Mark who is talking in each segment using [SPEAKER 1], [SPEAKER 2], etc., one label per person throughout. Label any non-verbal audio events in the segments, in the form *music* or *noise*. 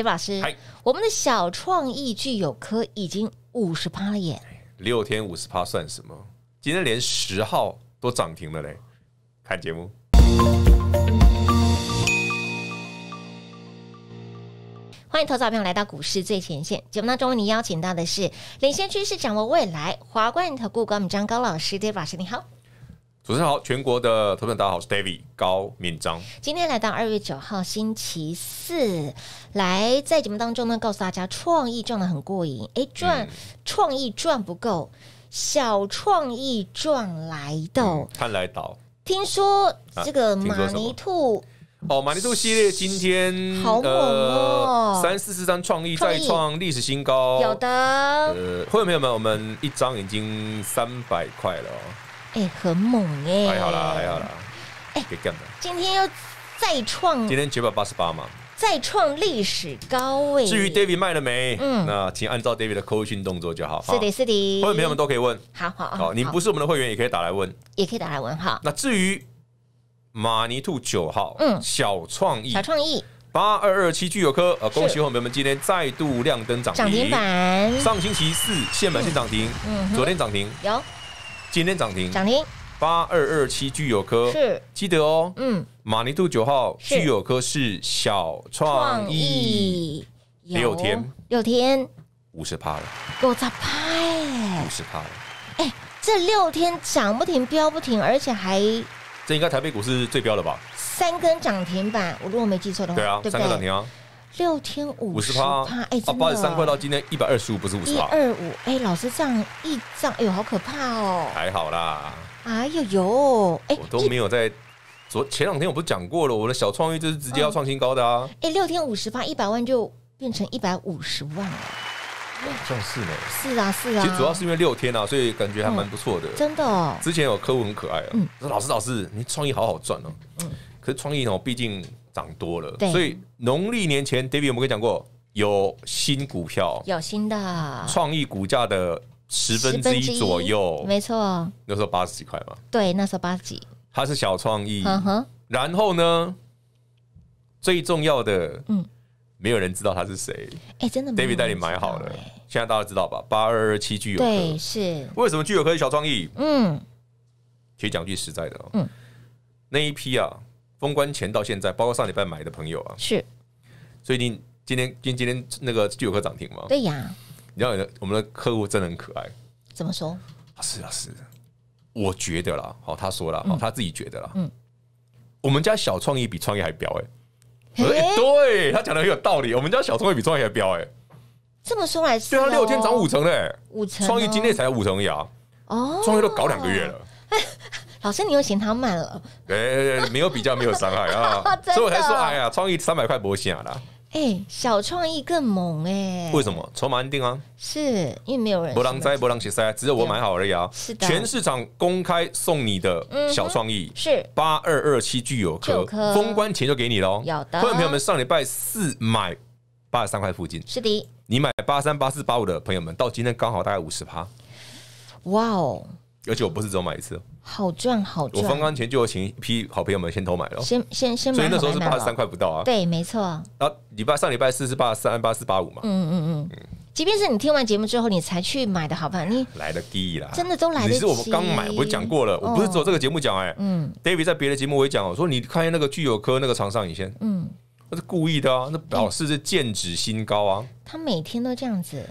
[SPEAKER 1] 杰法师，我们的小创意具有科已经五十八了耶，
[SPEAKER 2] 六天五十趴算什么？今天连十号都涨停了嘞！看节目，
[SPEAKER 1] 欢迎投资片。朋友来到股市最前线。节目当中，你邀请到的是领先趋势、掌握未来华冠投顾顾问张高老师，d 老师你好。
[SPEAKER 2] 主持人好，全国的投众大家好，我是 David 高敏章。
[SPEAKER 1] 今天来到二月九号星期四，来在节目当中呢，告诉大家创意赚的很过瘾，哎赚创意赚不够，小创意赚来到，看来倒。听说这个马尼兔
[SPEAKER 2] 哦，马尼兔系列今天好猛哦，三四十张创意再创历史新高，有的。
[SPEAKER 1] 呃，
[SPEAKER 2] 会有朋友们，我们一张已经三百块了。
[SPEAKER 1] 哎，很猛哎！还好啦，
[SPEAKER 2] 还好啦。哎，
[SPEAKER 1] 今天要再创，今
[SPEAKER 2] 天九百八十八嘛，
[SPEAKER 1] 再创历史高位。至于
[SPEAKER 2] David 卖了没？嗯，那请按照 David 的 c 讯 a 动作就好。是的，是的。各位朋友们都可以问。
[SPEAKER 1] 好好好，你不是我
[SPEAKER 2] 们的会员也可以打来问，
[SPEAKER 1] 也可以打来问。好，
[SPEAKER 2] 那至于马尼兔九号，嗯，小创意，小创意。八二二七巨有科，呃，恭喜我们们今天再度亮灯涨停。涨停板。上星期四限板限涨停，嗯，昨天涨停有。今天涨停，涨停八二二七聚友科是记得哦，嗯，马尼度九号聚友科是小创意六天
[SPEAKER 1] 六天五十趴了，五十趴哎，五十趴了哎，这六天涨不停，飙不停，而且还
[SPEAKER 2] 这应该台北股市最飙的吧？
[SPEAKER 1] 三根涨停板，我如果没记错的话，对啊，三根涨停啊。六天五十趴，哎，八十三块到
[SPEAKER 2] 今天一百二十五不是五十趴，一
[SPEAKER 1] 二五，哎，老师这样一涨，哎呦，好可怕哦！
[SPEAKER 2] 还好啦，
[SPEAKER 1] 哎呦呦，哎，
[SPEAKER 2] 我都没有在昨前两天，我不是讲过了，我的小创意就是直接要创新高的啊！
[SPEAKER 1] 哎，六天五十八，一百万就变成一百五十万了，
[SPEAKER 2] 好像是呢？
[SPEAKER 1] 是啊，是啊，其实主要是
[SPEAKER 2] 因为六天啊，所以感觉还蛮不错的，真的哦。之前有客户很可爱啊，说老师老师，你创意好好赚哦，嗯，可是创意我毕竟。涨多了，所以农历年前，David 有没有跟你讲过有新股票？
[SPEAKER 1] 有新的
[SPEAKER 2] 创意股价的十分之一左右，没错。那时候八十几块嘛，
[SPEAKER 1] 对，那时候八十几，
[SPEAKER 2] 它是小创意。然后呢，最重要的，嗯，没有人知道他是谁。
[SPEAKER 1] 哎，真的，David 带你
[SPEAKER 2] 买好了，现在大家知道吧？八二二七具有科，是为什么具有科技小创意？嗯，可以讲句实在的，嗯，那一批啊。封关前到现在，包括上礼拜买的朋友啊，是最近今天今今天那个就有个涨停吗？对呀，你知道我们的客户真的很可爱。怎么说？是啊，是啊，我觉得啦，好，他说了，好，他自己觉得了，嗯，我们家小创意比创意还彪哎，哎，对他讲的很有道理，我们家小创意比创意还彪哎，这么说来，对啊，六天涨五成嘞，五成，创意今天才五成呀、啊，哦，创业都搞两个月了。*laughs*
[SPEAKER 1] 老师，你又嫌他慢了？
[SPEAKER 2] 哎，没有比较，没有伤害啊，*laughs* 所以我才说，哎呀，创意三百块博下啦。
[SPEAKER 1] 哎，小创意更猛哎！为
[SPEAKER 2] 什么筹码安定啊？
[SPEAKER 1] 是因为没有人博狼灾、
[SPEAKER 2] 博狼奇灾，只有我买好而已啊！是的，全市场公开送你的小创意是八二二七具有可封关前就给你喽。有的朋友们上礼拜四买八十三块附近，是的，你买八三八四八五的朋友们，到今天刚好大概五十趴。
[SPEAKER 1] 哇哦！
[SPEAKER 2] 而且我不是只有买一次，
[SPEAKER 1] 好赚好赚。我封关
[SPEAKER 2] 前就有请一批好朋友们先偷买了，先先先买，所以那时候是八十三块不到啊。对，没错啊。然后礼拜上礼拜四是八三八四八五嘛。
[SPEAKER 1] 嗯嗯嗯。即便是你听完节目之后你才去买的，好吧，你
[SPEAKER 2] 来的低了，真的都来得及。我们刚买，我讲过了，我不是走这个节目讲哎。嗯。David 在别的节目我也讲哦，说你看那个具有科那个长上影线，嗯，那是故意的啊，那表示是剑指新高啊。
[SPEAKER 1] 他每天都这样子。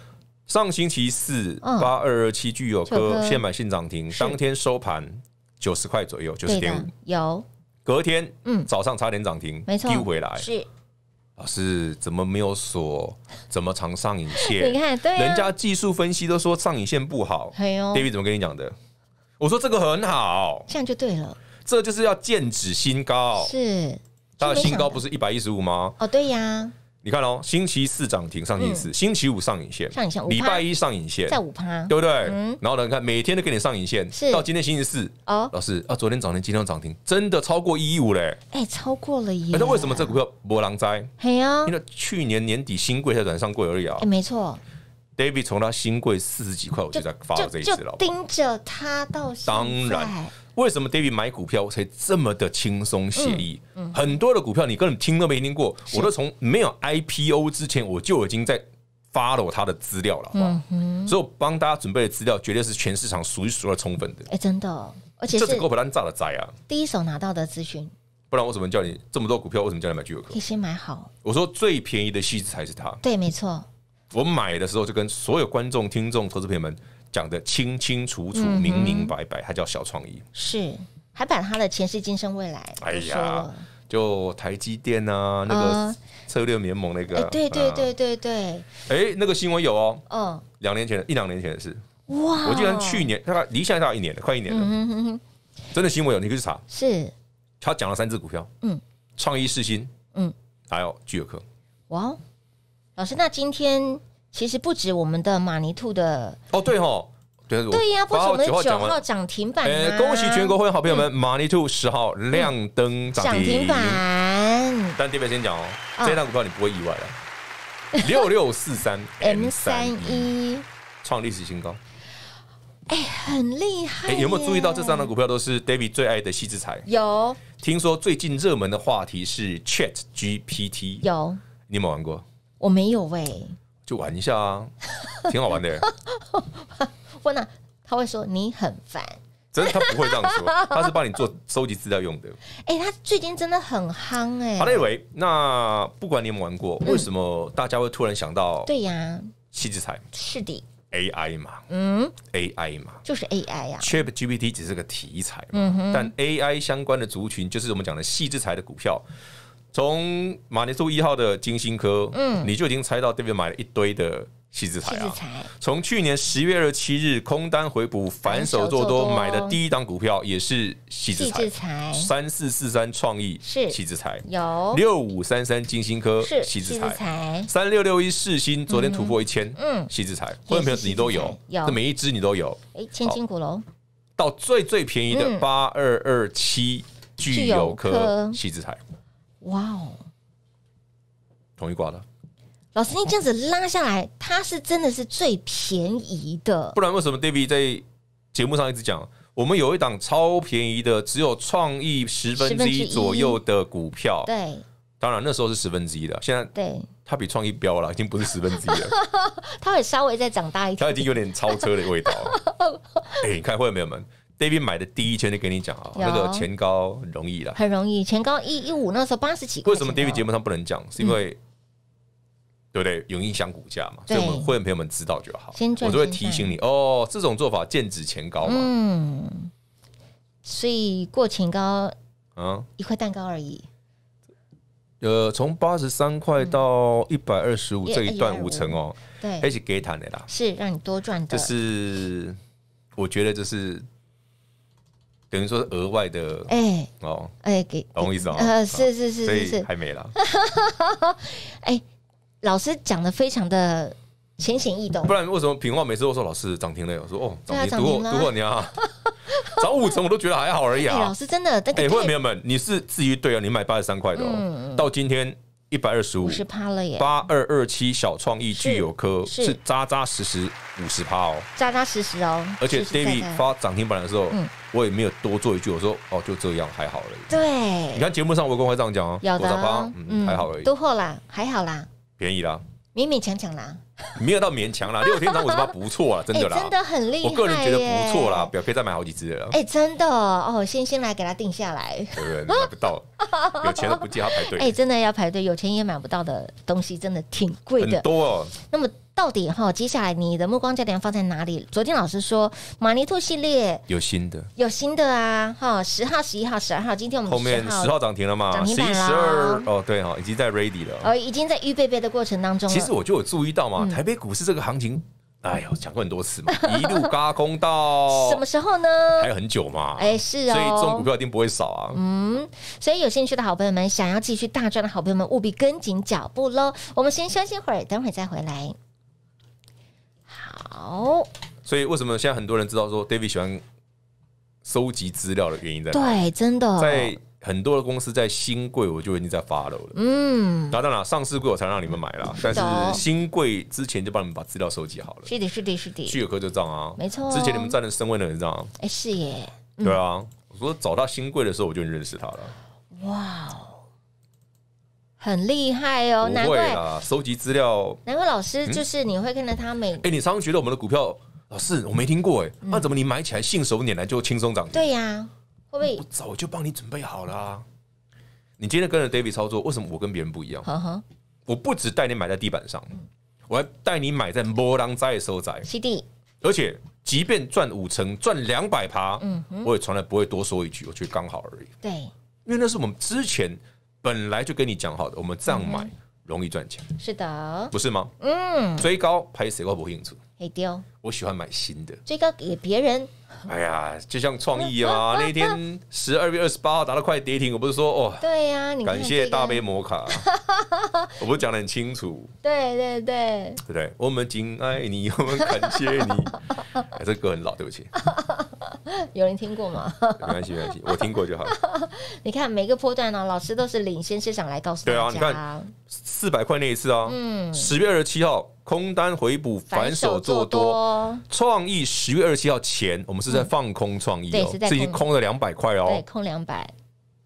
[SPEAKER 2] 上星期四八二二七具有科现买现涨停，当天收盘九十块左右，九十点五。有隔天，嗯，早上差点涨停，没错，丢回来。是老师怎么没有锁？怎么藏上影线？你看，对，人家技术分析都说上影线不好。哎 d a v i d 怎么跟你讲的？我说这个很好，
[SPEAKER 1] 这样就对了。
[SPEAKER 2] 这就是要见指新高，是的新高不是一百一十五吗？
[SPEAKER 1] 哦，对呀。
[SPEAKER 2] 你看哦，星期四涨停，上影线；星期五上影线，上影线；礼拜一上影线，在五
[SPEAKER 1] 趴，对不对？然
[SPEAKER 2] 后呢，你看每天都给你上影线，到今天星期四哦，老师啊，昨天涨停，今天涨停，真的超过一一五嘞！
[SPEAKER 1] 哎，超过了耶！那为什么这股票
[SPEAKER 2] 波浪灾？嘿呀，因为去年年底新贵才转上贵而已啊！没错，David 从他新贵四十几块，我就在发，次了，盯
[SPEAKER 1] 着他到，当然。
[SPEAKER 2] 为什么 David 买股票才这么的轻松惬意？很多的股票你根本听都没听过，我都从没有 IPO 之前我就已经在发了他的资料了。嗯哼，所以我帮大家准备的资料绝对是全市场数一数二充分的。
[SPEAKER 1] 哎，真的，而且这足够
[SPEAKER 2] 把人炸了宅啊！
[SPEAKER 1] 第一手拿到的资讯，
[SPEAKER 2] 不然我怎么叫你这么多股票？为什么叫你买巨友可以
[SPEAKER 1] 先买好。
[SPEAKER 2] 我说最便宜的戏才是它。对，没错。我买的时候就跟所有观众、听众、投资朋友们。讲的清清楚楚、明明白白，他叫小创意，
[SPEAKER 1] 是还把他的前世、今生、未来。哎呀，
[SPEAKER 2] 就台积电呐，那个策略联盟那个，对对对对对。哎，那个新闻有哦，嗯，两年前一两年前的事。
[SPEAKER 1] 哇，我居然去
[SPEAKER 2] 年，概离现在概一年了，快一年
[SPEAKER 1] 了。
[SPEAKER 2] 真的新闻有，你可以查。是，他讲了三只股票，嗯，创意四新，嗯，还有聚有客。
[SPEAKER 1] 哇，老师，那今天。其实不止我们的马尼兔的
[SPEAKER 2] 哦，对吼，对对呀，不止我们九号
[SPEAKER 1] 涨停板，呃，恭喜全国
[SPEAKER 2] 会员好朋友们，马尼兔十号亮灯涨停板。但 David 先讲哦，这档股票你不会意外了，*laughs* 六六四三 M 三
[SPEAKER 1] 一
[SPEAKER 2] 创历史新高，
[SPEAKER 1] 哎，很厉害。有没有注意到这
[SPEAKER 2] 档股票都是 David 最爱的西之财？有听说最近热门的话题是 Chat GPT，有你有玩过？
[SPEAKER 1] 我没有喂。
[SPEAKER 2] 就玩一下啊，挺好玩的。
[SPEAKER 1] 问 *laughs* 了，他会说你很烦，真他不会这样说，他是帮你做
[SPEAKER 2] 收集资料用的。
[SPEAKER 1] 哎，他最近真的很夯哎。好嘞，伟，
[SPEAKER 2] 那不管你有有玩过，为什么大家会突然想到？对呀，细之财是的 AI 嘛，嗯，AI 嘛，
[SPEAKER 1] 就是 AI 呀。
[SPEAKER 2] ChatGPT 只是个题材，嗯但 AI 相关的族群就是我们讲的细之财的股票。从马尼苏一号的金星科，嗯，你就已经猜到不边买了一堆的细字材啊！从去年十月二十七日空单回补，反手做多买的第一张股票也是细字材，三四四三创意是细字材，
[SPEAKER 1] 有六
[SPEAKER 2] 五三三金星科是细字
[SPEAKER 1] 材，
[SPEAKER 2] 三六六一四星昨天突破一千，嗯，细字材，各位朋友你都有，这每一支你都有。哎，千金到最最便宜的八二二七聚友科细字财。哇哦！同一挂的，
[SPEAKER 1] 老师，你这样子拉下来，它是真的是最便宜的。
[SPEAKER 2] 不然为什么 David 在节目上一直讲，我们有一档超便宜的，只有创意十分之一左右的股票？对，当然那时候是十分之一的，现在对它比创意飙了，已经不是十分之一了。
[SPEAKER 1] *laughs* 它会稍微再长大一点，它已经有
[SPEAKER 2] 点超车的味道。*laughs* 哎，开会没有们？David 买的第一天就跟你讲啊，那个前高很容易了，很
[SPEAKER 1] 容易前高一一五那时候八十几块。为什么 David 节
[SPEAKER 2] 目上不能讲？是因为对不对？有影响股价嘛？所以我们会员朋友们知道就好。我都会提醒你哦，这种做法剑指前高嘛。
[SPEAKER 1] 嗯，所以过前高嗯，一块蛋糕而已。
[SPEAKER 2] 呃，从八十三块到一百二十五这一段五成哦，对，还是给谈的啦，
[SPEAKER 1] 是让你多赚的。就
[SPEAKER 2] 是我觉得这是。等于说是额外的哎哦哎给懂我意思吗？呃是是是是是还没了。
[SPEAKER 1] *laughs* 哎，老师讲的非常的浅显易懂，不
[SPEAKER 2] 然为什么平话每次都说老师涨停了？我说哦涨停，如果如果你要涨五成我都觉得还好而已啊。老师真
[SPEAKER 1] 的这个哎，朋友
[SPEAKER 2] 们，你是至于对啊？你买八十三块的，哦、到今天。一百二十五，五十趴了耶！八二二七小创意具有科是扎扎实实五十趴哦，
[SPEAKER 1] 扎扎实实哦。而且 David 发
[SPEAKER 2] 涨停板的时候，我也没有多做一句，我说哦，就这样，还好而已。
[SPEAKER 1] 对，你
[SPEAKER 2] 看节目上我跟会这样讲哦。有的，嗯，还好而已，都
[SPEAKER 1] 破啦，还好啦，便宜啦，勉勉强强啦。
[SPEAKER 2] 没有到勉强了，六天涨五十八不错啊？真的啦，*laughs* 真的
[SPEAKER 1] 很厉害我个人觉得不错
[SPEAKER 2] 啦，表可以再买好几只了。哎，
[SPEAKER 1] 真的哦，先先来给他定下来，对不对？买
[SPEAKER 2] 不到，*laughs* 有钱不借他排队。哎，
[SPEAKER 1] 真的要排队，有钱也买不到的东西，真的挺贵的，很多哦。那么。到底哈，接下来你的目光焦点放在哪里？昨天老师说马尼兔系列有新的，有新的啊哈！十号、十一号、十二号，今天我们后面十号涨停
[SPEAKER 2] 了嘛？十一、十二哦对哈，已经在 ready 了，
[SPEAKER 1] 呃，已经在预备备的过程当中。其实我就
[SPEAKER 2] 有注意到嘛，台北股市这个行情，哎呦，讲过很多次嘛，*laughs* 一路高空到什么
[SPEAKER 1] 时候呢？还有
[SPEAKER 2] 很久嘛？哎是哦，所以中股票一定不会少啊。
[SPEAKER 1] 嗯，所以有兴趣的好朋友们，想要继续大赚的好朋友们，务必跟紧脚步喽。我们先休息会儿，等会再回来。好，
[SPEAKER 2] 所以为什么现在很多人知道说 David 喜欢收集资料的原因在？对，真的，在很多的公司在新贵，我就已经在发了了。
[SPEAKER 1] 嗯，
[SPEAKER 2] 哪哪哪上市贵，我才让你们买了，但是新贵之前就帮你们把资料收集好了。
[SPEAKER 1] 是的，是的，是的，去
[SPEAKER 2] 有科就账啊，没
[SPEAKER 1] 错。之前你们站
[SPEAKER 2] 的身位，人也涨。
[SPEAKER 1] 哎，是耶，
[SPEAKER 2] 对啊。我说找到新贵的时候，我就认识他了。
[SPEAKER 1] 哇。很厉害哦，难怪
[SPEAKER 2] 收集资料。
[SPEAKER 1] 难怪老师就是你会看到他每……
[SPEAKER 2] 哎，你常常觉得我们的股票，老师我没听过哎，那怎么你买起来信手拈来就轻松涨停？
[SPEAKER 1] 对呀，会不会？我
[SPEAKER 2] 早就帮你准备好了。你今天跟着 David 操作，为什么我跟别人不一样？呵呵，我不止带你买在地板上，我还带你买在波浪窄的时窄。七弟，而且即便赚五成、赚两百趴，嗯我也从来不会多说一句，我觉得刚好而已。
[SPEAKER 1] 对，因
[SPEAKER 2] 为那是我们之前。本来就跟你讲好的，我们这样买容易赚钱，
[SPEAKER 1] 是的，不是吗？嗯，
[SPEAKER 2] 追高拍谁都不会应出，丢。我喜欢买新的，
[SPEAKER 1] 这个给别人。
[SPEAKER 2] 哎呀，就像创意啊！那一天十二月二十八号达到快跌停，我不是说哦，
[SPEAKER 1] 对呀，感谢
[SPEAKER 2] 大杯摩卡，*laughs* 我不是讲的很清楚。
[SPEAKER 1] 对对对，
[SPEAKER 2] 对，我们敬爱你，我们感谢你。*laughs* 哎，这歌很老，对不起，
[SPEAKER 1] 有人听过吗？没
[SPEAKER 2] 关系，没关系，我听过就好
[SPEAKER 1] *laughs* 你看每个波段呢，老师都是领先市场来告诉。对啊，你看
[SPEAKER 2] 四百块那一次啊，
[SPEAKER 1] 嗯，十
[SPEAKER 2] 月二十七号空单回补，反手做多。创意十月二十七号前，我们是在放空创意哦，已经空了两百块哦，
[SPEAKER 1] 空两百。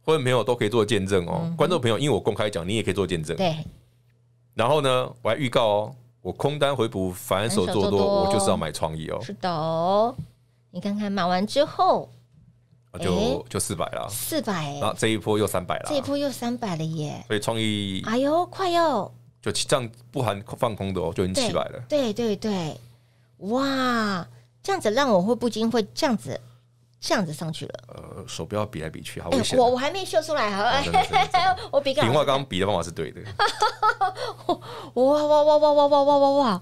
[SPEAKER 2] 各位朋友都可以做见证哦，观众朋友，因为我公开讲，你也可以做见证。对。然后呢，我还预告哦，我空单回补，反手做多，我就是要买创意哦。是
[SPEAKER 1] 的哦，你看看买完之后，
[SPEAKER 2] 就就四百了，四百啊！这一波又三百了，这
[SPEAKER 1] 一波又三百了耶！
[SPEAKER 2] 所以创意，哎
[SPEAKER 1] 呦，快要
[SPEAKER 2] 就这样不含放空的哦，就已经七百了。
[SPEAKER 1] 对对对。哇，这样子让我会不禁会这样子，这样子上去了。
[SPEAKER 2] 呃，手不要比来比去，好不？我
[SPEAKER 1] 我还没秀出来，好不？*laughs* 我比个。平画
[SPEAKER 2] 刚刚比的方法是对的。
[SPEAKER 1] 哇哇哇哇哇哇哇哇！哇！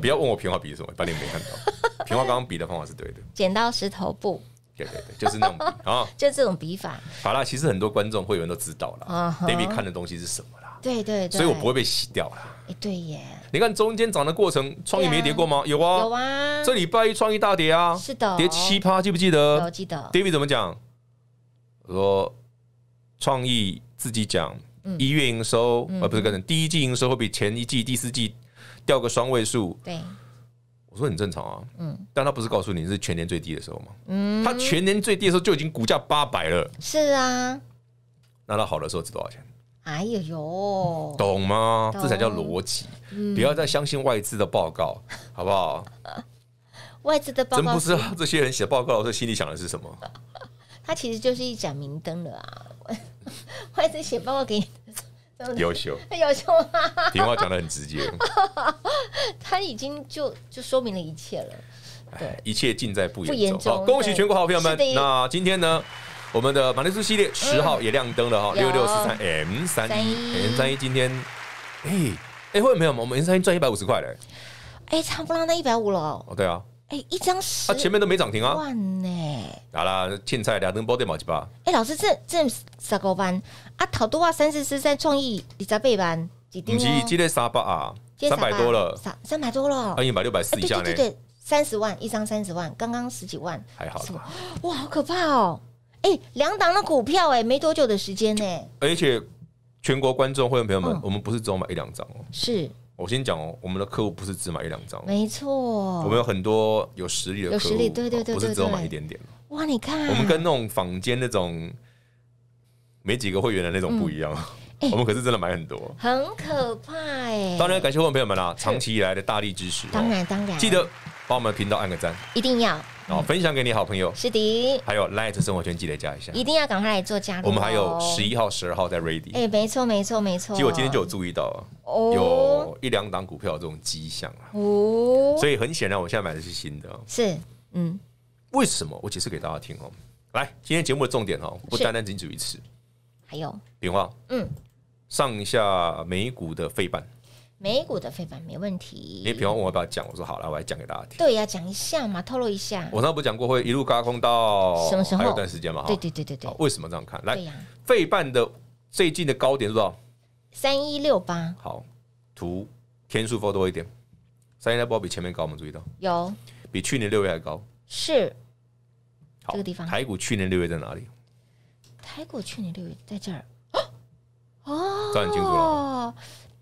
[SPEAKER 2] 不要问我平画比什么，八年没看到。*laughs* 平画刚刚比的方法是对的。
[SPEAKER 1] 剪刀石头布。
[SPEAKER 2] 对对对，就是那种啊，*laughs*
[SPEAKER 1] 就这种笔法。
[SPEAKER 2] 好了，其实很多观众会员都知道
[SPEAKER 1] 了，Baby 看
[SPEAKER 2] 的东西是什么
[SPEAKER 1] 啦？对对，所以我不
[SPEAKER 2] 会被洗掉了。哎，对耶！你看中间涨的过程，创意没跌过吗？有啊，有啊。这礼拜一创意大跌啊，是的，跌七趴，记不记得？记得。David 怎么讲？说创意自己讲，一月营收啊，不是，第一季营收会比前一季第四季掉个双位数。对，我说很正常啊。嗯，但他不是告诉你是全年最低的时候吗？
[SPEAKER 1] 嗯，他全
[SPEAKER 2] 年最低的时候就已经股价八百了。
[SPEAKER 1] 是啊，
[SPEAKER 2] 那他好的时候值多少钱？
[SPEAKER 1] 哎呦呦，
[SPEAKER 2] 懂吗？这才叫逻辑！不要再相信外资的报告，好不好？
[SPEAKER 1] 外资的报告真不知道
[SPEAKER 2] 这些人写报告的时候心里想的是什么。*laughs*
[SPEAKER 1] 他其实就是一盏明灯了啊！*laughs* 外资写报告给你，*laughs* 优秀，优秀！平话讲的很直接，他已经就就说明了一切了。对，
[SPEAKER 2] 一切尽在不言中。恭喜全国好朋友们！那今天呢？我们的马内苏系列十号也亮灯了哈，六六四三 M 三一 M 三一今天，哎哎，会有没有嘛？我们 M 三一赚一百五十块嘞，
[SPEAKER 1] 哎，差不多那一百五了。哦对啊，哎，一张十，啊、前面都没涨停啊，万呢？
[SPEAKER 2] 好啦，欠菜两灯包电毛鸡巴。
[SPEAKER 1] 哎，老师这这十个班啊，陶都啊，三十四三创意李泽背班，几多？唔是，今天
[SPEAKER 2] 三百啊，三百多了，三
[SPEAKER 1] 三百多了。啊，一百六百四以下。对对对，三十万一张，三十万，刚刚十几万，还好吧？哇，好可怕哦。哎，两档的股票哎，没多久的时间呢。
[SPEAKER 2] 而且全国观众会员朋友们，我们不是只有买一两张哦。是，我先讲哦，我们的客户不是只买一两张。
[SPEAKER 1] 没错，我们有
[SPEAKER 2] 很多有实力的客户，对对对，不是只有买一点点
[SPEAKER 1] 哇，你看，我们跟
[SPEAKER 2] 那种坊间那种没几个会员的那种不一样 *laughs* 我们可是真的买很多，
[SPEAKER 1] 很可怕哎。当然
[SPEAKER 2] 感谢会员朋友们啦，长期以来的大力支持。当然当然，记得帮我们频道按个赞，一定要。哦，分享给你好朋友，是的。还有 Light 生活圈，记得加一下，一
[SPEAKER 1] 定要赶快来做加入。我们还有十一
[SPEAKER 2] 号、十二号在 ready。
[SPEAKER 1] 哎，没错，没错，没错。其实我今天就
[SPEAKER 2] 有注意到，
[SPEAKER 1] 哦，有
[SPEAKER 2] 一两档股票这种迹象啊。
[SPEAKER 1] 哦。所以
[SPEAKER 2] 很显然，我现在买的是新的。是，嗯。为什么？我解释给大家听哦。来，今天节目的重点哦，不单单仅止于此。还有。比方，嗯，上下美股的废板。
[SPEAKER 1] 美股的费半没问题，你
[SPEAKER 2] 比方问我把它讲，我说好了，我来讲给大家听。
[SPEAKER 1] 对呀，讲一下嘛，透露一下。我
[SPEAKER 2] 上次不讲过会一路高空到什么时候？还有段时间嘛？对对对对对。为什么这样看？来，费半的最近的高点是多少？
[SPEAKER 1] 三一六八。
[SPEAKER 2] 好，图天数放多一点。三一六八比前面高，我们注意到有比去年六月还高。
[SPEAKER 1] 是这个地方，台
[SPEAKER 2] 股去年六月在哪里？
[SPEAKER 1] 台股去年六月在这儿。哦哦哦。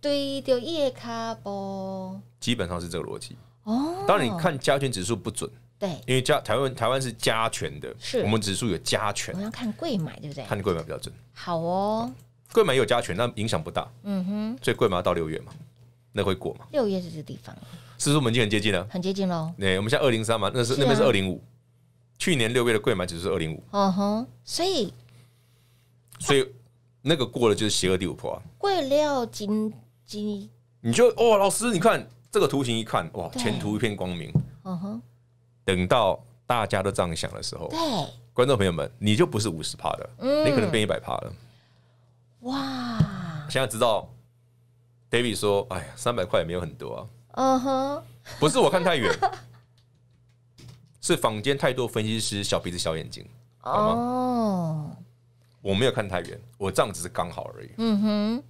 [SPEAKER 1] 对，就夜咖波，
[SPEAKER 2] 基本上是这个逻辑
[SPEAKER 1] 哦。当然你看
[SPEAKER 2] 加权指数不准，对，因为加台湾台湾是加权的，是我们指数有加权，我们
[SPEAKER 1] 要看贵买对不对？看贵买比较准。好哦，
[SPEAKER 2] 贵买有加权，那影响不大。嗯哼，所以贵买到六月嘛，那会过嘛？
[SPEAKER 1] 六月是这个地方，
[SPEAKER 2] 是指数门机很接近了，很接近喽。对，我们现在二零三嘛，那是那边是二零五，去年六月的贵买指数二零五。
[SPEAKER 1] 哦哼，所以
[SPEAKER 2] 所以那个过了就是邪恶第五坡啊，
[SPEAKER 1] 贵料金。机，
[SPEAKER 2] 你就哦，老师，你看这个图形，一看哇，前途一片光明。嗯哼，等到大家都这样想的时候，对，观众朋友们，你就不是五十帕的，你可能变一百帕了。哇！现在知道，David 说：“哎呀，三百块也没有很多啊。”
[SPEAKER 1] 嗯哼，
[SPEAKER 2] 不是我看太远，是坊间太多分析师小鼻子小眼睛，好
[SPEAKER 1] 吗？哦，
[SPEAKER 2] 我没有看太远，我这样只是刚好而已。
[SPEAKER 1] 嗯哼，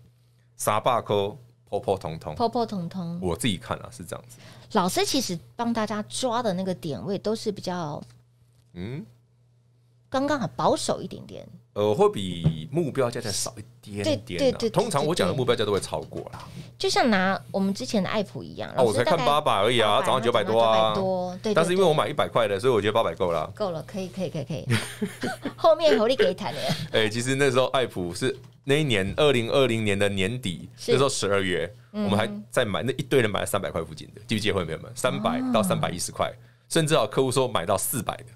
[SPEAKER 2] 傻爸抠。破破通通，破
[SPEAKER 1] 破通通。
[SPEAKER 2] 我自己看啊，是这样子。
[SPEAKER 1] 老师其实帮大家抓的那个点位都是比较，嗯。刚刚好保守一点点，
[SPEAKER 2] 呃，会比目标价再少一点点。对对对，通常我讲的目标价都会超过啦。
[SPEAKER 1] 就像拿我们之前的爱普一样，我才看八百
[SPEAKER 2] 而已啊，涨到九百多啊，多对。但是因为我买一百块的，所以我觉得八百够了，
[SPEAKER 1] 够了，可以，可以，可以，可以。*laughs* 后面合力给谈的。
[SPEAKER 2] *laughs* 哎，其实那时候爱普是那一年二零二零年的年底，那时候十二月，我们还在买，那一堆人买了三百块附近的，记得结婚没有们三百到三百一十块，甚至啊，客户说买到四百的。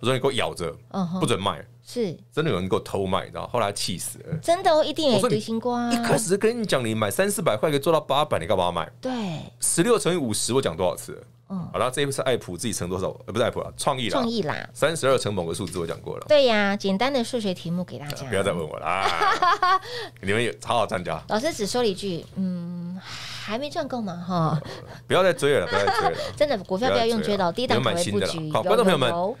[SPEAKER 2] 我说你给我咬着，不准卖，是，真的有人给我偷卖，知道后来气死了，
[SPEAKER 1] 真的，一定有提醒过。一开
[SPEAKER 2] 始跟你讲，你买三四百块可以做到八百，你干嘛要买？对，十六乘以五十，我讲多少次？嗯，好了，这一次爱普自己乘多少？呃，不是爱普啊，创意啦，创意啦，三十二乘某个数字，我讲过了。
[SPEAKER 1] 对呀，简单的数学题目给大家。不要再
[SPEAKER 2] 问我了啊！*laughs* 你们也好好参加。
[SPEAKER 1] 老师只说了一句，嗯，还没赚够嘛哈？
[SPEAKER 2] 不要再追了，不要再追了。*laughs*
[SPEAKER 1] 真的，股票不要用追到，低档新布局。好，观众朋友们。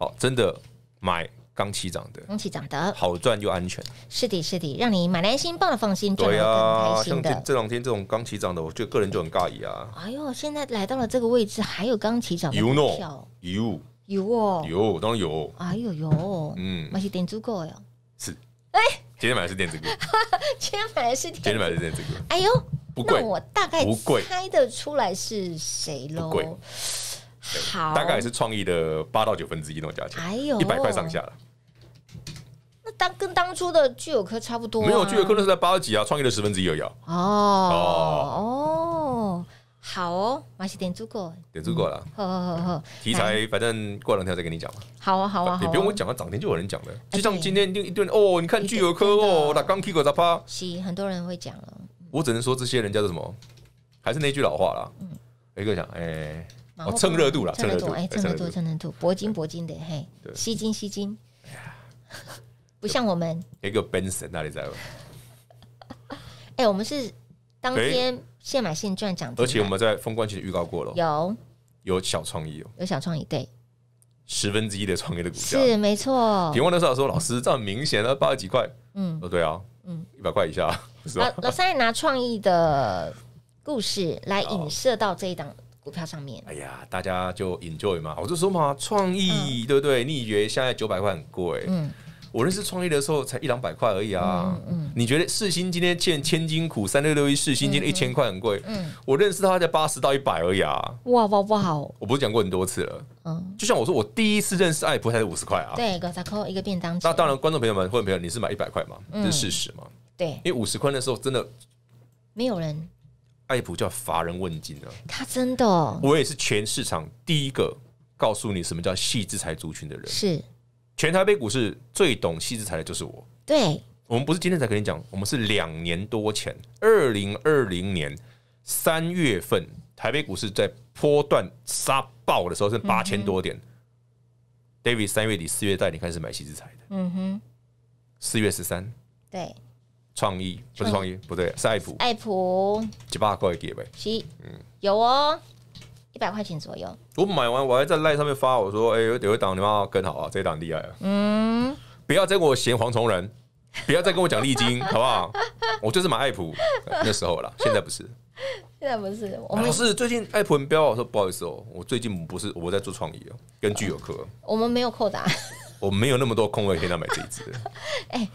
[SPEAKER 2] 好，真的买刚起涨的，刚起涨的好赚又安全，
[SPEAKER 1] 是的，是的，让你买来心抱的放心，对呀。像
[SPEAKER 2] 这两天这种刚起涨的，我就个人就很尬意啊。
[SPEAKER 1] 哎呦，现在来到了这个位置，还有刚起涨的票，you. 有哦，
[SPEAKER 2] 有当然有。哎呦呦，嗯，
[SPEAKER 1] 买是点足够呀。是，哎，
[SPEAKER 2] 今天买的是电子股，
[SPEAKER 1] *laughs* 今天买的是，今
[SPEAKER 2] 天买的是电子股。哎呦，不贵，我大概猜
[SPEAKER 1] 得出来是谁喽？大概也是
[SPEAKER 2] 创意的八到九分之一那种价钱，一百块上下了。
[SPEAKER 1] 那当跟当初的巨有科差不多，没有巨有科
[SPEAKER 2] 那是在八十几啊？创意的十分之一而已。哦哦哦，
[SPEAKER 1] 好哦，马是点足过，点足过了。呵呵呵呵，
[SPEAKER 2] 题材反正过两天再跟你讲嘛。
[SPEAKER 1] 好啊好啊你、啊，也不用我
[SPEAKER 2] 讲啊，涨停就有人讲了。就像今天就一顿哦，你看巨有科哦，那刚 K i k 咋趴，
[SPEAKER 1] 是很多人会讲了。
[SPEAKER 2] 我只能说这些人家的什么，还是那句老话了。嗯，一哥讲哎。我蹭热度了，蹭热度，哎，蹭热度，
[SPEAKER 1] 蹭热度，铂金，铂金的嘿，吸金，吸金，*laughs* 不像我们
[SPEAKER 2] 一个奔神那里在，
[SPEAKER 1] *laughs* 哎，我们是当天现买现赚讲，而且我们
[SPEAKER 2] 在封关前预告过了，有有小创意哦，
[SPEAKER 1] 有小创意对，
[SPEAKER 2] 十分之一的创意的股票是
[SPEAKER 1] 没错，提问
[SPEAKER 2] 的时候说老师这很明显啊，八十几块，嗯，哦对啊，嗯，一百块以下，老老三
[SPEAKER 1] 也拿创意的故事来影射到这一档。股票上面，哎呀，
[SPEAKER 2] 大家就 enjoy 嘛，我就说嘛，创意，对不对？你以为现在九百块很贵？嗯，我认识创意的时候才一两百块而已啊。嗯，你觉得世新今天欠千金苦三六六一世新今天一千块很贵？嗯，我认识他在八十到一百而已啊。
[SPEAKER 1] 哇哇哇！
[SPEAKER 2] 我不是讲过很多次了。嗯，就像我说，我第一次认识爱普才是五十块啊。对，
[SPEAKER 1] 搞才扣一个便当。那当然，
[SPEAKER 2] 观众朋友们会者朋友，你是买一百块吗？是事实吗？对，因为五十块的时候真的没有人。艾普叫乏人问津啊！他真的，我也是全市场第一个告诉你什么叫细资裁族群的人，是全台北股市最懂细资裁的就是我。对，我们不是今天才跟你讲，我们是两年多前，二零二零年三月份，台北股市在波段杀爆的时候是八千多点，David 三月底四月带你开始买细资裁
[SPEAKER 1] 的，嗯哼，
[SPEAKER 2] 四月十三，对。创意不是创意，不对，爱普。爱
[SPEAKER 1] 普
[SPEAKER 2] 几百块给点呗？
[SPEAKER 1] 七，嗯，有哦，一百块钱左右。
[SPEAKER 2] 我买完，我还在赖上面发，我说：“哎，有一档你妈更好啊，这一档厉害啊。”
[SPEAKER 1] 嗯，
[SPEAKER 2] 不要再跟我嫌蝗虫人，不要再跟我讲利金，*laughs* 好不好？我就是买爱普那时候啦，*laughs* 现在不是。
[SPEAKER 1] 现在不是我们是
[SPEAKER 2] 最近爱普，不要我说不好意思哦，我最近不是我在做创意哦。跟聚有课。
[SPEAKER 1] 我们没有扣大。
[SPEAKER 2] 我没有那么多空位可以买这一支 *laughs*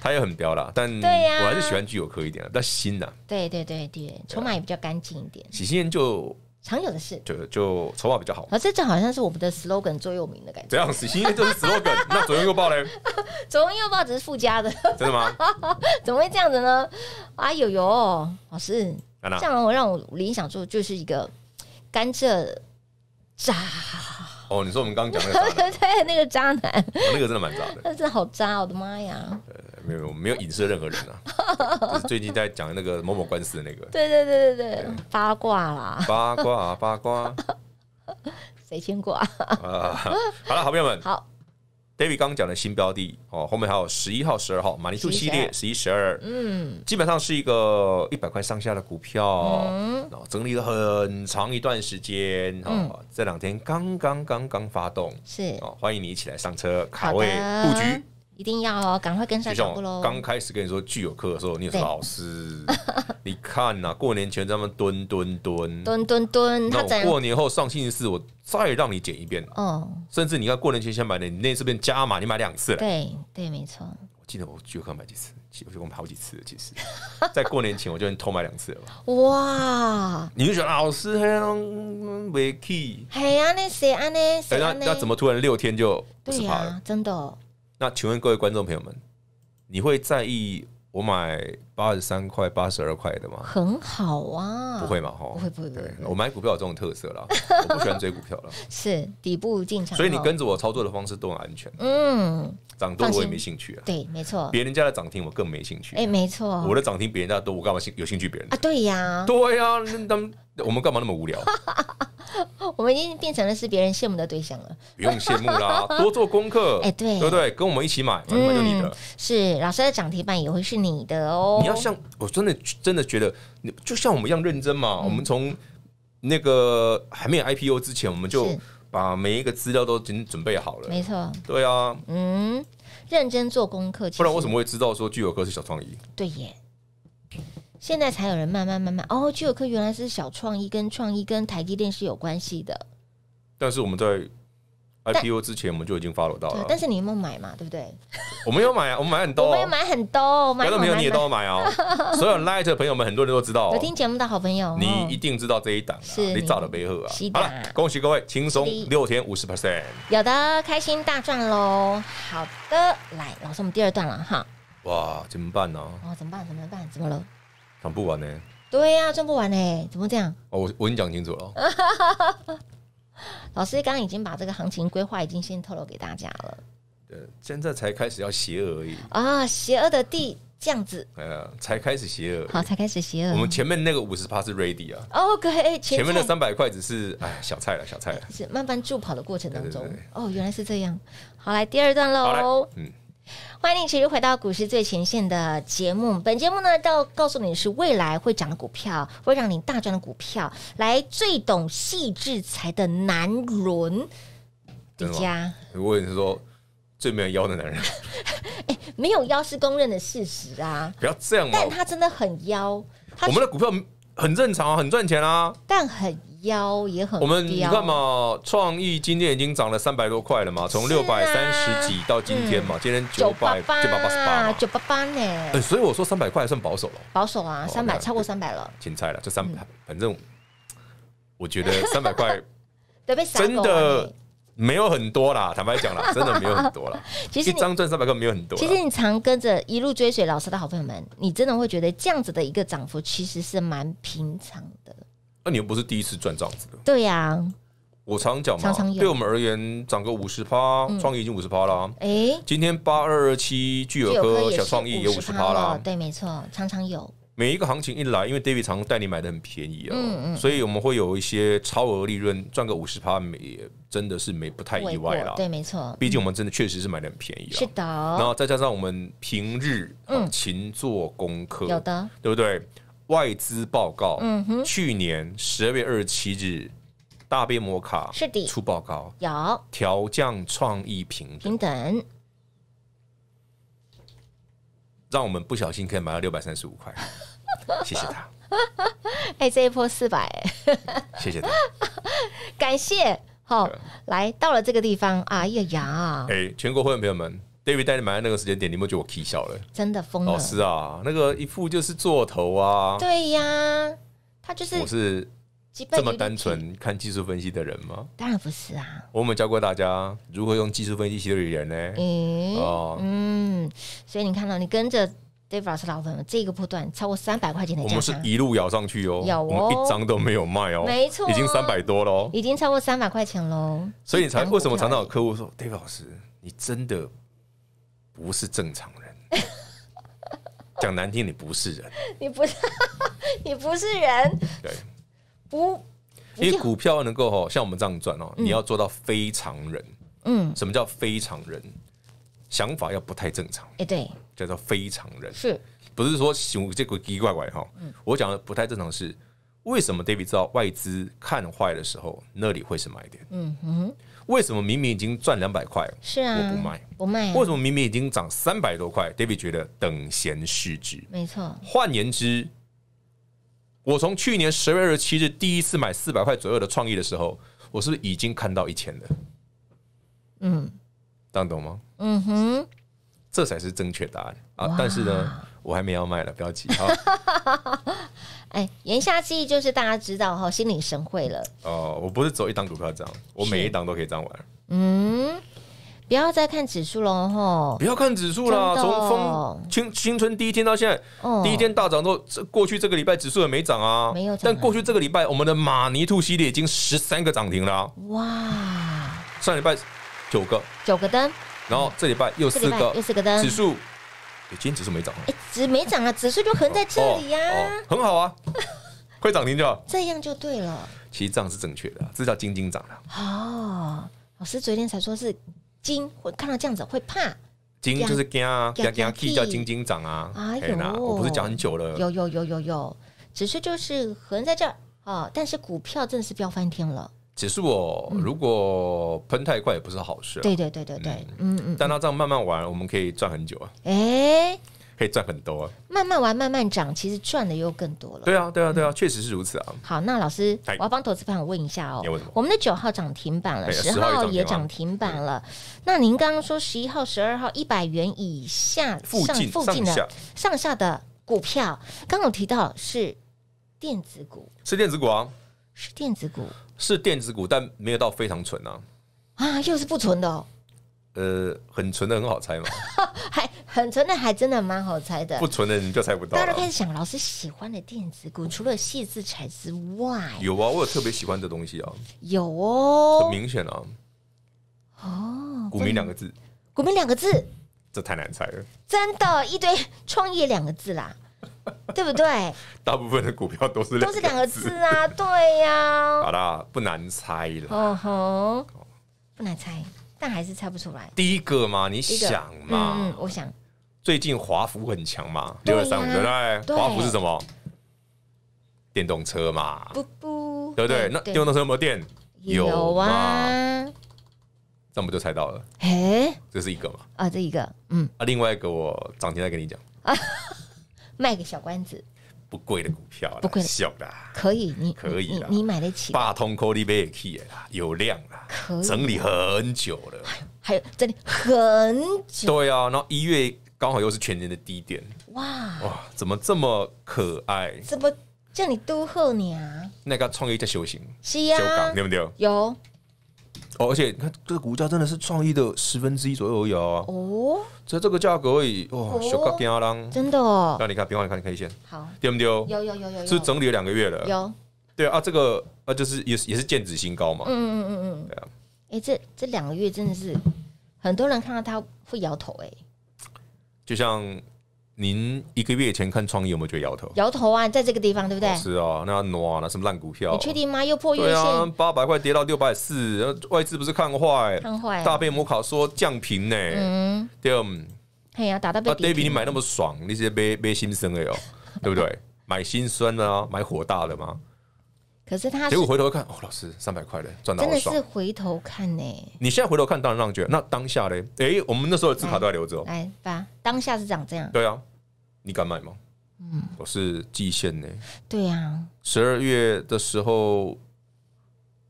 [SPEAKER 2] 它也很标啦，但我还是喜欢具有科一点，但新呐。
[SPEAKER 1] 对对对对，筹码也比较干净一
[SPEAKER 2] 点。喜新就常有的事，就就筹码比较好。啊，
[SPEAKER 1] 这正好像是我们的 slogan 座右铭的
[SPEAKER 2] 感觉。这样，喜新就是 slogan，*laughs* 那左右又嘞？
[SPEAKER 1] 左右又只是附加的，真的吗？*laughs* 怎么会这样子呢？啊有有，老师，这样我让我联想出就是一个甘蔗渣。
[SPEAKER 2] 哦，你说我们刚刚讲那个？*laughs* 对
[SPEAKER 1] 对对，那个渣男，
[SPEAKER 2] 那个真的蛮渣的，
[SPEAKER 1] 那是好渣，我的妈呀！对，
[SPEAKER 2] 没有，没有影射任何人
[SPEAKER 1] 啊。*laughs* 最
[SPEAKER 2] 近在讲那个某某官司的那个，
[SPEAKER 1] 对对对对对，八卦啦，八卦八卦，*laughs* 谁牵挂？
[SPEAKER 2] 啊，好了，好朋友们，好。David 刚刚讲的新标的，哦，后面还有十一号、十二号，马铃薯系列，十一、十二，嗯，基本上是一个一百块上下的股票，哦，整理了很长一段时间，哦，这两天刚刚刚刚发动，是，哦，欢迎你一起来上车，卡位布局。
[SPEAKER 1] 一定要哦，赶快跟上进度喽！刚
[SPEAKER 2] 开始跟你说具有课的时候，你说老师，*laughs* 你看呐，过年前咱们蹲蹲蹲
[SPEAKER 1] 蹲蹲蹲，过
[SPEAKER 2] 年后上星期四我再让你剪一遍哦。甚至你看过年前先买的，你那次变加码，你买两次了。对
[SPEAKER 1] 对，没错。我
[SPEAKER 2] 记得我具有课买几次，我就我买好几次了。其实，*laughs* 在过年前我就偷买两次了
[SPEAKER 1] 哇！
[SPEAKER 2] 你就觉得老师，Vicky，
[SPEAKER 1] 还有那谁，那谁？那那怎么
[SPEAKER 2] 突然六天就
[SPEAKER 1] 不是他了？真的。
[SPEAKER 2] 那请问各位观众朋友们，你会在意我买八十三块、八十二块的吗？
[SPEAKER 1] 很好啊，不会嘛哈，不会不会。我
[SPEAKER 2] 买股票有这种特色啦，我不喜欢追股票了。*laughs*
[SPEAKER 1] 是底部进场，所以你跟着
[SPEAKER 2] 我操作的方式都很安全。
[SPEAKER 1] 嗯，
[SPEAKER 2] 涨多我也没兴趣啊。对，没错，别人家的涨停我更没兴趣。哎，
[SPEAKER 1] 没错，我的
[SPEAKER 2] 涨停比人家多，我干嘛兴有兴趣别人啊？
[SPEAKER 1] 对呀，
[SPEAKER 2] 对呀，那我们干嘛那么无聊？
[SPEAKER 1] *laughs* 我们已经变成了是别人羡慕的对象了，
[SPEAKER 2] 不用羡慕啦，*laughs* 多做功课，哎，对，对对，跟我们一起买，买
[SPEAKER 1] 就你的，是老师的讲题板也会是你的哦。你要像
[SPEAKER 2] 我，真的真的觉得，你就像我们一样认真嘛？我们从那个还没有 I P O 之前，我们就把每一个资料都已经准备好了，没错，对啊，
[SPEAKER 1] 嗯，认真做功课，不然为什么会知
[SPEAKER 2] 道说具有哥是小创意？
[SPEAKER 1] 对耶。现在才有人慢慢慢慢哦，聚友科原来是小创意跟创意跟台积电是有关系的。
[SPEAKER 2] 但是我们在 I P O 之前我们就已经 follow 到了。但是
[SPEAKER 1] 你有没有买嘛，对不对？
[SPEAKER 2] *laughs* 我没有买啊，我买很多。我没有买
[SPEAKER 1] 很多，别的朋有，你也都要买哦。*laughs* 所有
[SPEAKER 2] Light 的朋友们，很多人都知道，有听
[SPEAKER 1] 节目的好朋友，你
[SPEAKER 2] 一定知道这一档，是你找了没喝啊。好了，恭喜各位轻松六天五十 percent，
[SPEAKER 1] 有的开心大赚喽。好的，来，老师，我们第二段了
[SPEAKER 2] 哈。哇，怎么办呢？哦，
[SPEAKER 1] 怎么办？怎么办？怎么了？讲不完呢，对呀，赚不完呢，怎么这
[SPEAKER 2] 样？哦，我我跟你讲清楚了，
[SPEAKER 1] *laughs* 老师刚刚已经把这个行情规划已经先透露给大家了。
[SPEAKER 2] 对，现在才开始要邪恶而已
[SPEAKER 1] 啊，邪恶的地这样子，
[SPEAKER 2] 哎呀，才开始邪恶，好，
[SPEAKER 1] 才开始邪恶。我们前
[SPEAKER 2] 面那个五十趴是 ready 啊
[SPEAKER 1] ，OK，前面的三
[SPEAKER 2] 百块只是哎小菜了，小菜了，
[SPEAKER 1] 是慢慢助跑的过程当中。哦，原来是这样。好，来第二段喽。嗯。欢迎你，随时回到股市最前线的节目。本节目呢，要告诉你是未来会涨的股票，会让你大赚的股票。来，最懂细致才的男人，迪迦。
[SPEAKER 2] 如果你是说最没有腰的男人，
[SPEAKER 1] *laughs* 哎，没有腰是公认的事实啊！
[SPEAKER 2] 不要这样，但他
[SPEAKER 1] 真的很腰。
[SPEAKER 2] 我们的股票很正常啊，很赚钱啊，
[SPEAKER 1] 但很。腰也很，我们你看
[SPEAKER 2] 嘛，创意今天已经涨了三百多块了嘛，从六百三十几到今天嘛，今天九百九百八十八，
[SPEAKER 1] 九八八呢。
[SPEAKER 2] 所以我说三百块算保守了。
[SPEAKER 1] 保守啊，三百超过三百了，
[SPEAKER 2] 芹菜了，这三百，反正我觉得三百块
[SPEAKER 1] *laughs* 真的
[SPEAKER 2] 没有很多啦。坦白讲啦，*laughs* 真的没有很多啦。其实一张赚三百块没有很多。其实你
[SPEAKER 1] 常跟着一路追随老师的好朋友们，你真的会觉得这样子的一个涨幅其实是蛮平常的。
[SPEAKER 2] 那你又不是第一次赚这样子的。对呀，我常讲嘛，对我们而言，涨个五十趴，创意已经五十趴啦。哎，今天八二二七巨额科小创意也五十趴啦。
[SPEAKER 1] 对，没错，常常有。
[SPEAKER 2] 每一个行情一来，因为 David 常带你买的很便宜啊，嗯嗯，所以我们会有一些超额利润，赚个五十趴，没真的是没不太意外啦。对，
[SPEAKER 1] 没错，毕竟我
[SPEAKER 2] 们真的确实是买的很便宜啊。是
[SPEAKER 1] 的，然后
[SPEAKER 2] 再加上我们平日嗯勤做功课，有的，对不对？外资报告，嗯哼，去年十二月二十七日，大杯摩卡是的，出报告有调降创意平
[SPEAKER 1] 等，等，
[SPEAKER 2] 让我们不小心可以买到六百三十五块，*laughs* 谢谢他。
[SPEAKER 1] 哎，这一波四百，谢谢他，*laughs* 感谢。好，来到了这个地方啊呀呀！
[SPEAKER 2] 哎，全国会员朋友们。David 带你买在那个时间点，你有没有觉得我 K 笑了？
[SPEAKER 1] 真的疯了！老师
[SPEAKER 2] 啊，那个一副就是做头啊。对
[SPEAKER 1] 呀，他就是我是这么单纯
[SPEAKER 2] 看技术分析的人吗？
[SPEAKER 1] 当然不是啊！
[SPEAKER 2] 我们教过大家如何用技术分析的语言呢？
[SPEAKER 1] 嗯哦，嗯，所以你看到你跟着 David 老师老粉，这个波段超过三百块钱的，我们是
[SPEAKER 2] 一路咬上去哦，我们一张都没有卖哦，没错，已经三百多了，
[SPEAKER 1] 已经超过三百块钱喽。
[SPEAKER 2] 所以你常为什么常常有客户说，David 老师，你真的？不是正常人，*laughs* 讲难听，你不是人，
[SPEAKER 1] 你不是，*laughs* 你不是人，对，不，因为股
[SPEAKER 2] 票能够哈像我们这样赚哦，你要做到非常人，嗯，什么叫非常人？想法要不太正常，哎，对，叫做非常人，是不是说行这奇奇怪怪哈？嗯，我讲的不太正常是。为什么 David 知道外资看坏的时候，那里会是买点？嗯哼。为什么明明已经赚两百块？是啊，我不卖，不卖。为什么明明已经涨三百多块？David 觉得等闲视之。没错。换言之，我从去年十月二十七日第一次买四百块左右的创意的时候，我是不是已经看到一千了？嗯，这样懂吗？
[SPEAKER 1] 嗯哼。
[SPEAKER 2] 这才是正确答案啊！但是呢，我还没要卖了，不要急
[SPEAKER 1] 啊！*laughs* 哎，言下之意就是大家知道哈，心领神会了。
[SPEAKER 2] 哦，我不是走一档股票样，我每一档都可以样完。
[SPEAKER 1] 嗯，不要再看指数了哈！不要看指数了。从风
[SPEAKER 2] 青新春第一天到现在，第一天大涨之后，过去这个礼拜指数也没涨啊，没有。但过去这个礼拜，我们的马尼兔系列已经十三个涨停了。哇！上礼拜九个，九个灯。然后这礼拜又四个，又四个灯，指数，今天指数没涨，哎，
[SPEAKER 1] 指没涨啊，指数就横在这里呀，
[SPEAKER 2] 很好啊，会 *laughs* 涨停就好，
[SPEAKER 1] 这样就对了，
[SPEAKER 2] 其实这样是正确的，这叫金金涨了。
[SPEAKER 1] 哦，老师昨天才说是金，会看到这样子会怕，
[SPEAKER 2] 金就是惊啊，叫金金涨啊，哎有，我不是讲很久了，有有
[SPEAKER 1] 有有有，指数就是横在这儿啊，但是股票真的是飙翻天了。
[SPEAKER 2] 指数哦，如果喷太快也不是好事。对对
[SPEAKER 1] 对对对，嗯嗯，
[SPEAKER 2] 但他这样慢慢玩，我们可以赚很久啊。
[SPEAKER 1] 哎，
[SPEAKER 2] 可以赚很多啊。
[SPEAKER 1] 慢慢玩，慢慢涨，其实赚的又更多了。
[SPEAKER 2] 对啊，对啊，对啊，确实是如此啊。
[SPEAKER 1] 好，那老师，我要帮投资朋友问一下哦。我们的九号涨停板了，十号也涨停板了。那您刚刚说十一号、十二号一百元以下附近、附近的上下的股票，刚刚提到是电子
[SPEAKER 2] 股，是电子股，啊，
[SPEAKER 1] 是电子股。
[SPEAKER 2] 是电子股，但没有到非常纯啊！
[SPEAKER 1] 啊，又是不纯的哦。
[SPEAKER 2] 呃，很纯的很好猜吗？
[SPEAKER 1] *laughs* 还很纯的还真的蛮好猜的。不
[SPEAKER 2] 纯的你就猜不到。大家都开
[SPEAKER 1] 始想，老师喜欢的电子股，除了细字财之外，
[SPEAKER 2] 有啊，我有特别喜欢的东西啊，
[SPEAKER 1] 有哦，很明显啊，哦，股民两个字，股民两个字，
[SPEAKER 2] 这太难猜了，
[SPEAKER 1] 真的，一堆创业两个字啦。*laughs* 对不对？
[SPEAKER 2] 大部分的股票都是都是两个字啊，
[SPEAKER 1] *laughs* 对呀，
[SPEAKER 2] 好啦，不难猜了，
[SPEAKER 1] 哦吼，不难猜，但还是猜不出来。
[SPEAKER 2] 第一个嘛，你想嘛，我想最近华孚很强嘛，六二三五对不对？华孚是什么？电动车嘛，
[SPEAKER 1] 不不，对不对？那电动车
[SPEAKER 2] 有没有电？有啊，这我不就猜到了，哎，这是一个嘛？
[SPEAKER 1] 啊，这一个，嗯，
[SPEAKER 2] 啊，另外一个我涨停再跟你讲
[SPEAKER 1] *laughs* 卖个小关子，
[SPEAKER 2] 不贵的股票，不贵，小的可以，你可以，你你买得起。霸通 c o l i b r 啦，有量啦，
[SPEAKER 1] 可以整理
[SPEAKER 2] 很久了，
[SPEAKER 1] 还有整理很
[SPEAKER 2] 久。对啊，然后一月刚好又是全年的低点，
[SPEAKER 1] 哇哇，
[SPEAKER 2] 怎么这么可爱？
[SPEAKER 1] 怎么叫你督贺你啊？
[SPEAKER 2] 那个创业在修行，是香港对不对？有。哦，而且你看，这股价真的是创意的十分之一左右而已啊！哦，这这个价格而已，哇，小哥惊啊！真的，哦。那你看，别忘你看，你可以先好丢不丢？有有有有，是整理了两个月了。有对啊，这个啊，就是也是也是见指新高嘛。嗯
[SPEAKER 1] 嗯嗯嗯，对啊，哎，这这两个月真的是很多人看到他会摇头哎，
[SPEAKER 2] 就像。您一个月前看创意有没有？觉得摇头，
[SPEAKER 1] 摇头啊，在这个地方对不对？是
[SPEAKER 2] 啊，那啊，了什么烂股票？你确
[SPEAKER 1] 定吗？又破月线，
[SPEAKER 2] 八百块跌到六百四，外资不是看坏，看坏，大贝摩卡说降频呢，嗯，对啊，
[SPEAKER 1] 哎呀，打到被，David 你买那么
[SPEAKER 2] 爽，你直接被被心生了哟，*laughs* 对不对？买心酸的啊，买火大的吗？
[SPEAKER 1] 可是他结果回头看，
[SPEAKER 2] 哦，老师三百块的赚到，真的是
[SPEAKER 1] 回头看呢。
[SPEAKER 2] 你现在回头看当然让觉得，那当下嘞，哎，我们那时候的字卡都在留着，
[SPEAKER 1] 来吧，当下是长这样，
[SPEAKER 2] 对啊。你敢买吗？嗯，我是季限呢。对呀，十二月的时候，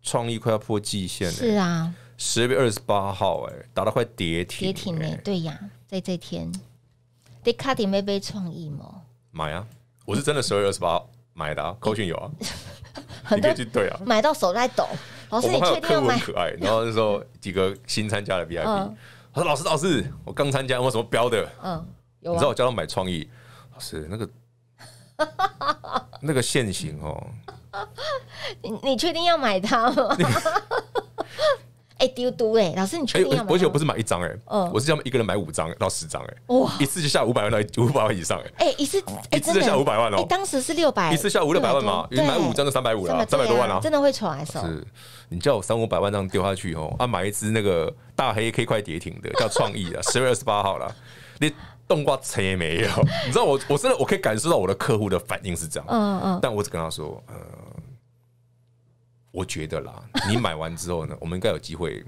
[SPEAKER 2] 创意快要破季限了。是啊，十二月二十八号，哎，打到快跌停。跌停
[SPEAKER 1] 呢？对呀，在这天，得卡点买杯创意吗？
[SPEAKER 2] 买啊！我是真的十二月二十八买的，啊，c 讯有啊，
[SPEAKER 1] *laughs* 很多以去对啊，买到手在抖。老师，你确定要买？可
[SPEAKER 2] 爱。然后那时候，几个新参加的 VIP，他说：“老师，老师，我刚参加，我怎么标的？”
[SPEAKER 1] 嗯，你知道我
[SPEAKER 2] 叫他买创意。是那个，那个限行哦。*laughs*
[SPEAKER 1] 你你确定要买它吗？*laughs* 哎丢丢哎，老师你确定要？我而且不
[SPEAKER 2] 是买一张哎，我是要一个人买五张到十张哎，哇！一次就下五百万到五百万以上
[SPEAKER 1] 哎，哎一次一次就下五百万你当时是六百，一次下五六百万嘛？你买五张
[SPEAKER 2] 就三百五了，三百多万啊，真的会
[SPEAKER 1] 出来手。是，
[SPEAKER 2] 你叫我三五百万这样丢下去哦，啊，买一只那个大黑 K 快跌停的，叫创意啊，十月二十八号了，你。冬瓜车没有，*laughs* 你知道我，我真的我可以感受到我的客户的反应是这样。嗯嗯，但我只跟他说，呃，我觉得啦，*laughs* 你买完之后呢，我们应该有机会，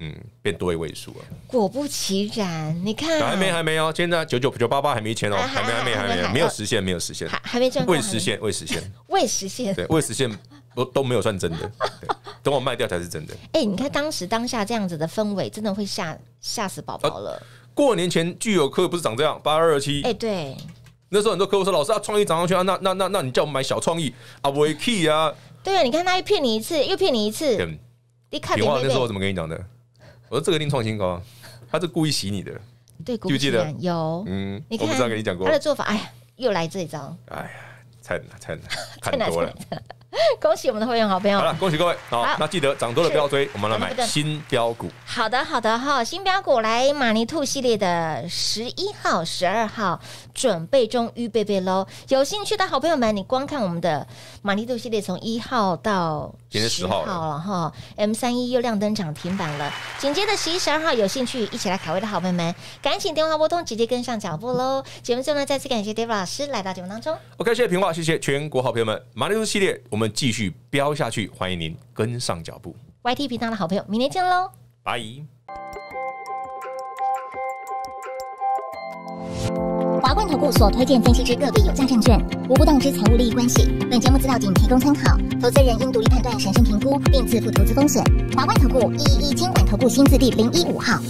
[SPEAKER 2] 嗯，变多一位数了。
[SPEAKER 1] 果不其然，你看，还没，还
[SPEAKER 2] 没有，现在九九九八八还没一千哦，还没，还没，还没有，没有实现，没有实现，还还没赚，未实现，未实现，
[SPEAKER 1] *laughs* 未实现，对，
[SPEAKER 2] 未实现，都都没有算真的，等我卖掉才是真的。
[SPEAKER 1] 哎，你看当时当下这样子的氛围，真的会吓吓死宝宝
[SPEAKER 2] 了。过年前，具有客不是长这样，八二二七。哎，对。那时候很多客户说：“老师啊，创意涨上去啊，那那那那你叫我们买小创意啊，不会 key 啊。”
[SPEAKER 1] 对啊，你看他又骗你一次，又骗你一次。你看，那时候我怎
[SPEAKER 2] 么跟你讲的？我说这个定创新高，他是故意洗你的。
[SPEAKER 1] 对，不记得有。
[SPEAKER 2] 嗯，我不知道跟你讲过？他的做
[SPEAKER 1] 法，哎呀，又来这一招。
[SPEAKER 2] 哎呀，太难，太难，太难 *laughs* 了。
[SPEAKER 1] *laughs* 恭喜我们的会员好朋友！好了，恭喜各位。好，那记得涨多了不要追，我们来买新标股。好的，好的哈，新标股来马尼兔系列的十一号、十二号准备中，预备备喽！有兴趣的好朋友们，你光看我们的马尼兔系列，从一号到十号了哈。M 三一又亮灯涨停板了。紧接着十一、十二号，有兴趣一起来卡位的好朋友们，赶紧电话拨通，直接跟上脚步喽！节目最后呢，再次感谢 David 老师来到节目当中。
[SPEAKER 2] OK，谢谢平话，谢谢全国好朋友们，马尼兔系列。我们继续飙下去，欢迎您跟上脚步。
[SPEAKER 1] YT 频道的好朋友，明天见喽！拜。华冠投顾所推荐分析之个别有价证券，无不当之财务利益关系。本节目资料仅提供参考，投资人应独立判断、审慎评估，并自负投资风险。华冠投顾一一一，经管投顾新字第零一五号。